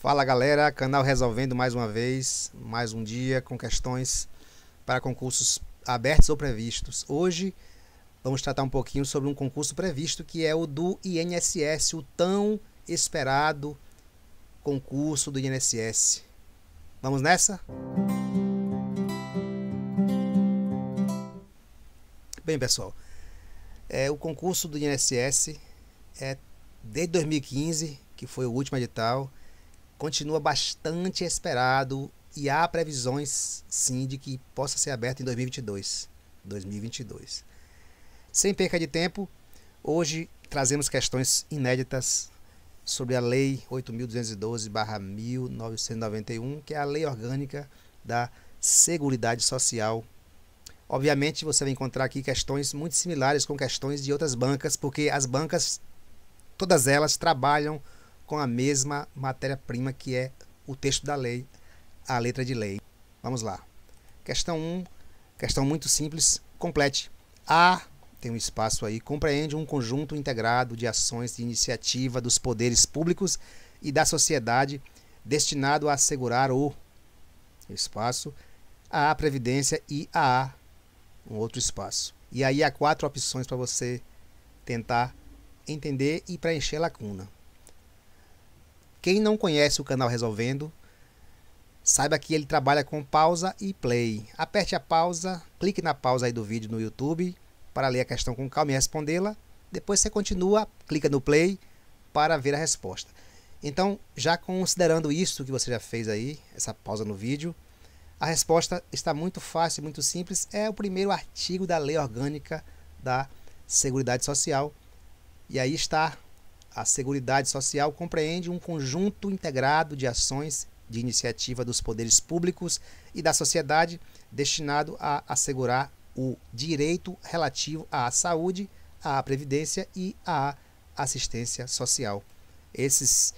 Fala galera, canal Resolvendo mais uma vez, mais um dia com questões para concursos abertos ou previstos. Hoje vamos tratar um pouquinho sobre um concurso previsto que é o do INSS, o tão esperado concurso do INSS. Vamos nessa? Bem, pessoal, é, o concurso do INSS é desde 2015, que foi o último edital, continua bastante esperado e há previsões sim de que possa ser aberto em 2022. 2022. Sem perca de tempo, hoje trazemos questões inéditas sobre a Lei 8.212-1991, que é a Lei Orgânica da Seguridade Social. Obviamente, você vai encontrar aqui questões muito similares com questões de outras bancas, porque as bancas, todas elas trabalham com a mesma matéria-prima que é o texto da lei, a letra de lei. Vamos lá. Questão 1, questão muito simples, complete. A, tem um espaço aí, compreende um conjunto integrado de ações de iniciativa dos poderes públicos e da sociedade destinado a assegurar o espaço, a previdência e a um outro espaço. E aí há quatro opções para você tentar entender e preencher a lacuna. Quem não conhece o canal Resolvendo, saiba que ele trabalha com pausa e play. Aperte a pausa, clique na pausa aí do vídeo no YouTube para ler a questão com calma e respondê-la. Depois você continua, clica no play para ver a resposta. Então, já considerando isso que você já fez aí, essa pausa no vídeo, a resposta está muito fácil, muito simples. É o primeiro artigo da Lei Orgânica da Seguridade Social. E aí está a Seguridade Social compreende um conjunto integrado de ações de iniciativa dos poderes públicos e da sociedade destinado a assegurar o direito relativo à saúde, à previdência e à assistência social. Esses,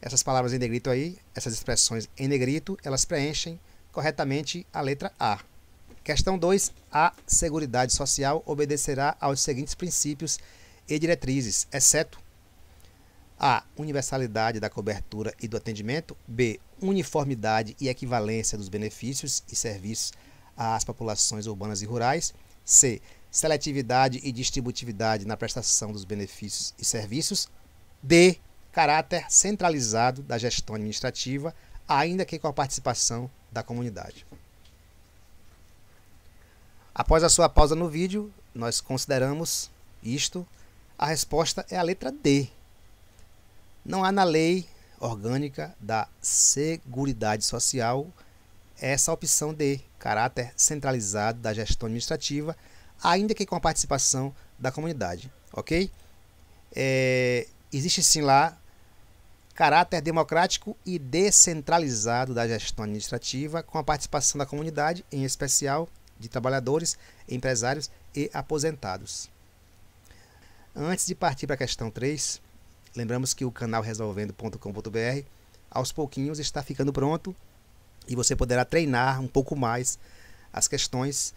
essas palavras em negrito aí, essas expressões em negrito, elas preenchem corretamente a letra A. Questão 2. A Seguridade Social obedecerá aos seguintes princípios e diretrizes, exceto a. Universalidade da cobertura e do atendimento. B. Uniformidade e equivalência dos benefícios e serviços às populações urbanas e rurais. C. Seletividade e distributividade na prestação dos benefícios e serviços. D. Caráter centralizado da gestão administrativa, ainda que com a participação da comunidade. Após a sua pausa no vídeo, nós consideramos isto. A resposta é a letra D, não há na lei orgânica da Seguridade Social essa opção de caráter centralizado da gestão administrativa, ainda que com a participação da comunidade, ok? É, existe sim lá caráter democrático e descentralizado da gestão administrativa, com a participação da comunidade, em especial de trabalhadores, empresários e aposentados. Antes de partir para a questão 3, Lembramos que o canal resolvendo.com.br aos pouquinhos está ficando pronto e você poderá treinar um pouco mais as questões,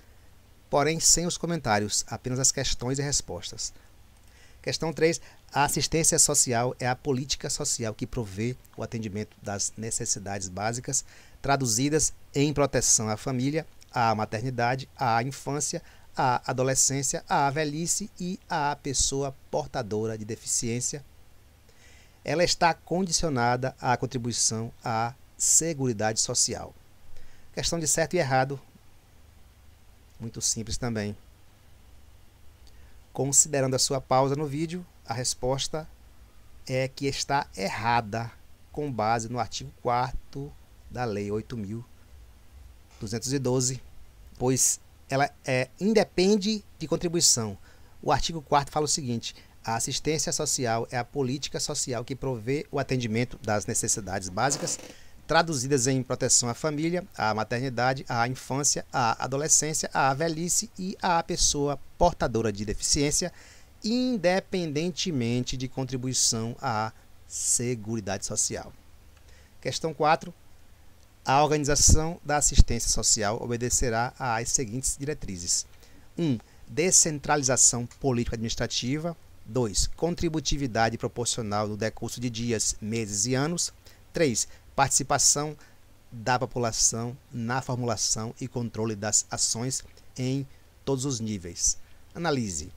porém sem os comentários, apenas as questões e respostas. Questão 3. A assistência social é a política social que provê o atendimento das necessidades básicas traduzidas em proteção à família, à maternidade, à infância, à adolescência, à velhice e à pessoa portadora de deficiência ela está condicionada à contribuição à Seguridade Social. Questão de certo e errado, muito simples também. Considerando a sua pausa no vídeo, a resposta é que está errada com base no artigo 4 da Lei 8.212, pois ela é, independe de contribuição. O artigo 4 fala o seguinte: a assistência social é a política social que provê o atendimento das necessidades básicas, traduzidas em proteção à família, à maternidade, à infância, à adolescência, à velhice e à pessoa portadora de deficiência, independentemente de contribuição à Seguridade Social. Questão 4. A organização da assistência social obedecerá às seguintes diretrizes: 1. Um, descentralização político-administrativa. 2. Contributividade proporcional no decurso de dias, meses e anos. 3. Participação da população na formulação e controle das ações em todos os níveis. Analise.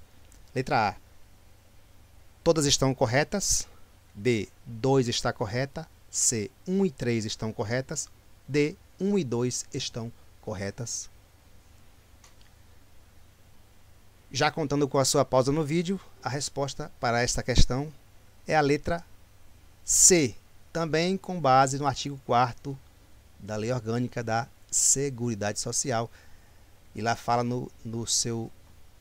Letra A. Todas estão corretas. B. 2 está correta. C. 1 e 3 estão corretas. D. 1 e 2 estão corretas. Já contando com a sua pausa no vídeo, a resposta para esta questão é a letra C, também com base no artigo 4 da Lei Orgânica da Seguridade Social. E lá fala no, no seu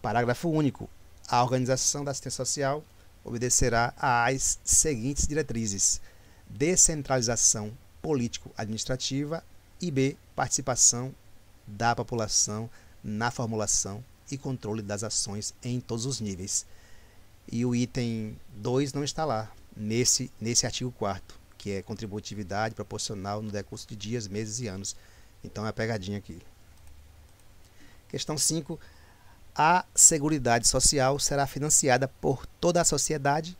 parágrafo único: a organização da assistência social obedecerá às seguintes diretrizes: descentralização político-administrativa e B, participação da população na formulação e controle das ações em todos os níveis e o item 2 não está lá, nesse, nesse artigo 4 que é contributividade proporcional no decurso de dias, meses e anos. Então é a pegadinha aqui. Questão 5. A Seguridade Social será financiada por toda a sociedade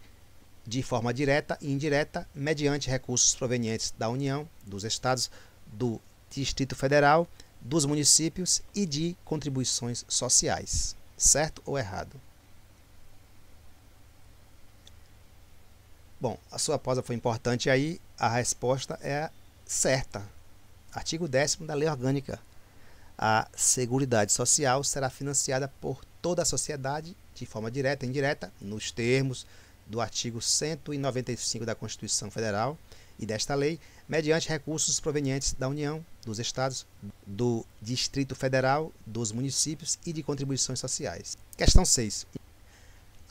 de forma direta e indireta, mediante recursos provenientes da União, dos Estados, do Distrito Federal, dos municípios e de contribuições sociais. Certo ou errado? Bom, a sua pausa foi importante aí a resposta é certa. Artigo 10 da Lei Orgânica. A Seguridade Social será financiada por toda a sociedade, de forma direta e indireta, nos termos do artigo 195 da Constituição Federal e desta lei, mediante recursos provenientes da União, dos Estados, do Distrito Federal, dos municípios e de contribuições sociais. Questão 6.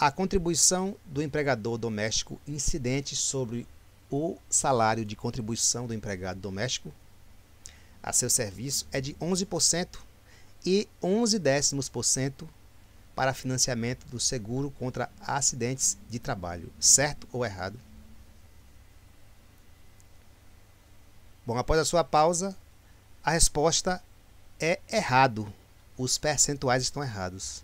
A contribuição do empregador doméstico incidente sobre o salário de contribuição do empregado doméstico a seu serviço é de 11% e 11 décimos por cento para financiamento do seguro contra acidentes de trabalho, certo ou errado? Bom, após a sua pausa, a resposta é errado. Os percentuais estão errados.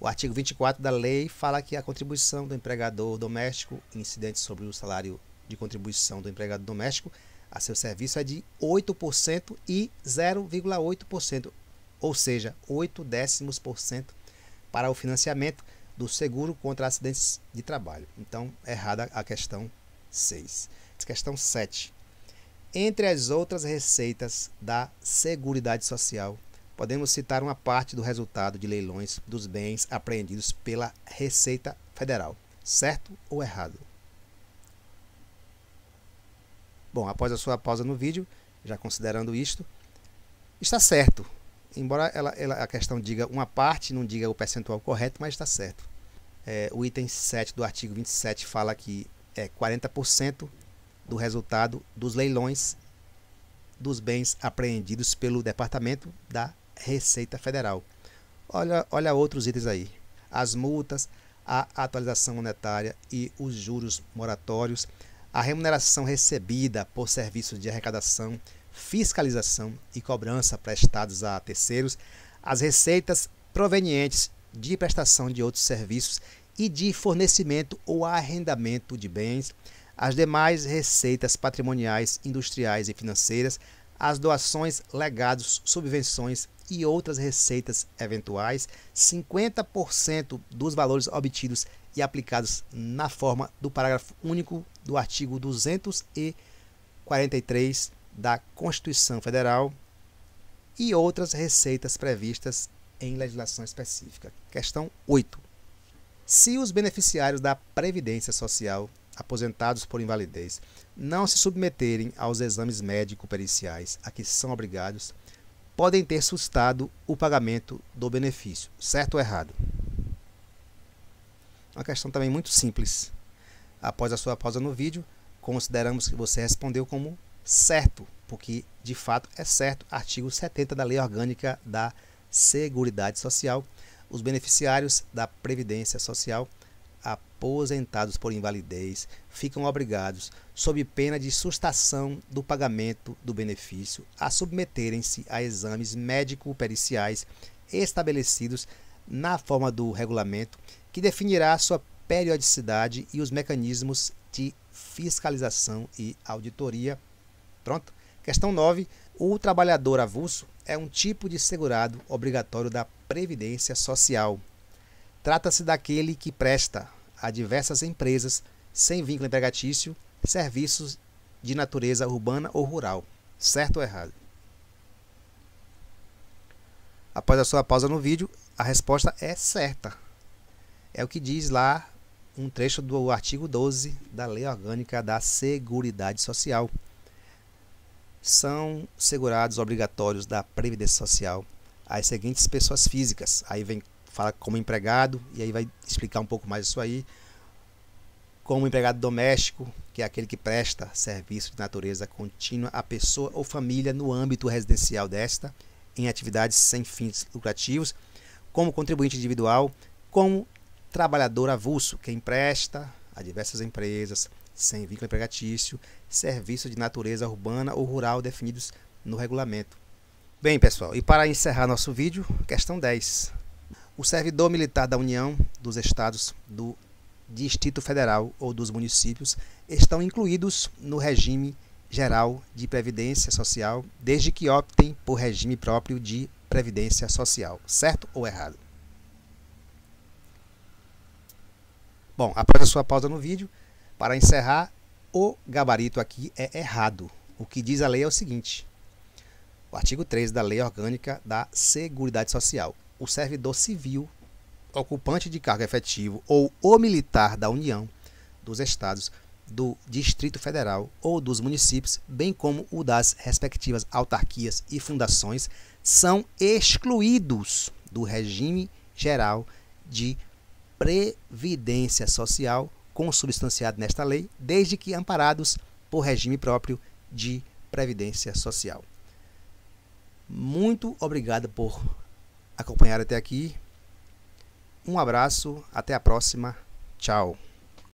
O artigo 24 da lei fala que a contribuição do empregador doméstico incidente sobre o salário de contribuição do empregado doméstico a seu serviço é de 8% e 0,8%, ou seja, 8 décimos por cento para o financiamento do seguro contra acidentes de trabalho. Então, errada a questão 6. Questão 7. Entre as outras receitas da Seguridade Social podemos citar uma parte do resultado de leilões dos bens apreendidos pela Receita Federal. Certo ou errado? Bom, após a sua pausa no vídeo, já considerando isto, está certo. Embora ela, ela, a questão diga uma parte, não diga o percentual correto, mas está certo. É, o item 7 do artigo 27 fala que é 40% do resultado dos leilões dos bens apreendidos pelo Departamento da Receita Federal. Olha, olha outros itens aí: as multas, a atualização monetária e os juros moratórios, a remuneração recebida por serviços de arrecadação, fiscalização e cobrança prestados a terceiros, as receitas provenientes de prestação de outros serviços e de fornecimento ou arrendamento de bens, as demais receitas patrimoniais, industriais e financeiras, as doações, legados, subvenções e outras receitas eventuais, 50% dos valores obtidos e aplicados na forma do parágrafo único do artigo 243 da Constituição Federal e outras receitas previstas em legislação específica. Questão 8. Se os beneficiários da Previdência Social aposentados por invalidez não se submeterem aos exames médico-periciais a que são obrigados, podem ter sustado o pagamento do benefício, certo ou errado? Uma questão também muito simples. Após a sua pausa no vídeo, consideramos que você respondeu como certo, porque de fato é certo, artigo 70 da Lei Orgânica da Seguridade Social, os beneficiários da Previdência Social aposentados por invalidez ficam obrigados, sob pena de sustação do pagamento do benefício, a submeterem-se a exames médico-periciais estabelecidos na forma do regulamento que definirá sua periodicidade e os mecanismos de fiscalização e auditoria. Pronto? Questão 9. O trabalhador avulso é um tipo de segurado obrigatório da Previdência Social. Trata-se daquele que presta a diversas empresas, sem vínculo empregatício, serviços de natureza urbana ou rural. Certo ou errado? Após a sua pausa no vídeo, a resposta é certa. É o que diz lá um trecho do artigo 12 da Lei Orgânica da Seguridade Social. São segurados obrigatórios da Previdência Social as seguintes pessoas físicas. Aí vem fala como empregado, e aí vai explicar um pouco mais isso aí. Como empregado doméstico, que é aquele que presta serviço de natureza contínua à pessoa ou família no âmbito residencial desta, em atividades sem fins lucrativos. Como contribuinte individual, como trabalhador avulso, que empresta a diversas empresas, sem vínculo empregatício, serviço de natureza urbana ou rural definidos no regulamento. Bem, pessoal, e para encerrar nosso vídeo, questão 10. O servidor militar da União, dos Estados, do Distrito Federal ou dos municípios estão incluídos no regime geral de previdência social, desde que optem por regime próprio de previdência social. Certo ou errado? Bom, após a sua pausa no vídeo, para encerrar, o gabarito aqui é errado. O que diz a lei é o seguinte: o artigo 3 da Lei Orgânica da Seguridade Social o servidor civil, ocupante de cargo efetivo ou o militar da União, dos Estados, do Distrito Federal ou dos municípios, bem como o das respectivas autarquias e fundações, são excluídos do regime geral de previdência social consubstanciado nesta lei, desde que amparados por regime próprio de previdência social. Muito obrigado por acompanhar até aqui. Um abraço, até a próxima. Tchau.